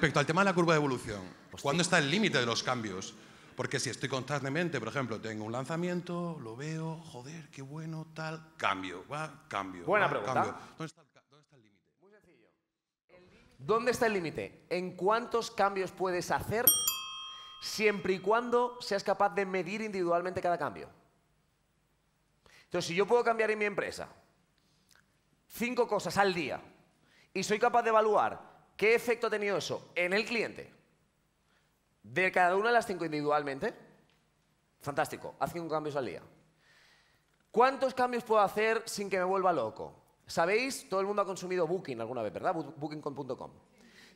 Respecto al tema de la curva de evolución, ¿cuándo está el límite de los cambios? Porque si estoy constantemente, por ejemplo, tengo un lanzamiento, lo veo, joder, qué bueno, tal, cambio, va, cambio. Buena pregunta. ¿Dónde está el límite? Muy sencillo. ¿Dónde está el límite? ¿En cuántos cambios puedes hacer siempre y cuando seas capaz de medir individualmente cada cambio? Entonces, si yo puedo cambiar en mi empresa cinco cosas al día y soy capaz de evaluar ¿Qué efecto ha tenido eso en el cliente? De cada una de las cinco individualmente. Fantástico, hace un cambio al día. ¿Cuántos cambios puedo hacer sin que me vuelva loco? ¿Sabéis? Todo el mundo ha consumido Booking alguna vez, ¿verdad? Booking.com.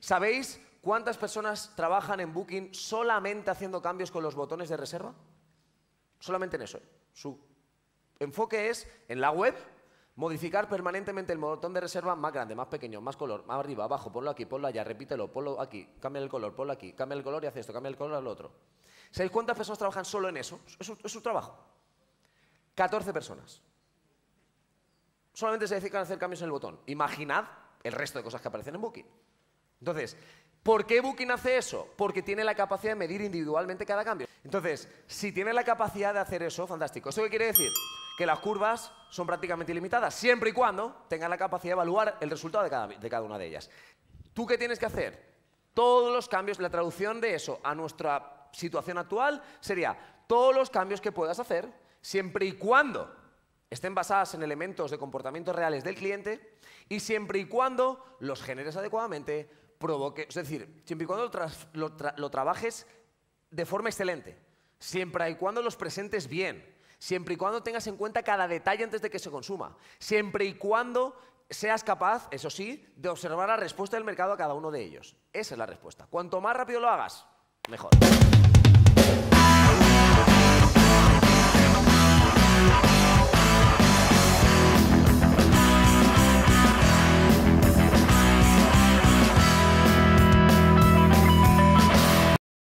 ¿Sabéis cuántas personas trabajan en Booking solamente haciendo cambios con los botones de reserva? Solamente en eso. Su enfoque es en la web Modificar permanentemente el botón de reserva más grande, más pequeño, más color, más arriba, abajo, ponlo aquí, ponlo allá, repítelo, ponlo aquí, cambia el color, ponlo aquí, cambia el color y hace esto, cambia el color al otro. ¿Sabéis cuántas personas trabajan solo en eso? Es su, trabajo. 14 personas. Solamente se dedican a hacer cambios en el botón. Imaginad el resto de cosas que aparecen en Booking. Entonces, ¿por qué Booking hace eso? Porque tiene la capacidad de medir individualmente cada cambio. Entonces, si tiene la capacidad de hacer eso, fantástico. ¿Eso qué quiere decir? que las curvas son prácticamente ilimitadas, siempre y cuando tengas la capacidad de evaluar el resultado de cada, una de ellas. ¿Tú qué tienes que hacer? Todos los cambios, la traducción de eso a nuestra situación actual sería todos los cambios que puedas hacer, siempre y cuando estén basadas en elementos de comportamientos reales del cliente y siempre y cuando los generes adecuadamente, provoque, es decir, siempre y cuando lo trabajes de forma excelente, siempre y cuando los presentes bien, Siempre y cuando tengas en cuenta cada detalle antes de que se consuma. Siempre y cuando seas capaz, eso sí, de observar la respuesta del mercado a cada uno de ellos. Esa es la respuesta. Cuanto más rápido lo hagas, mejor.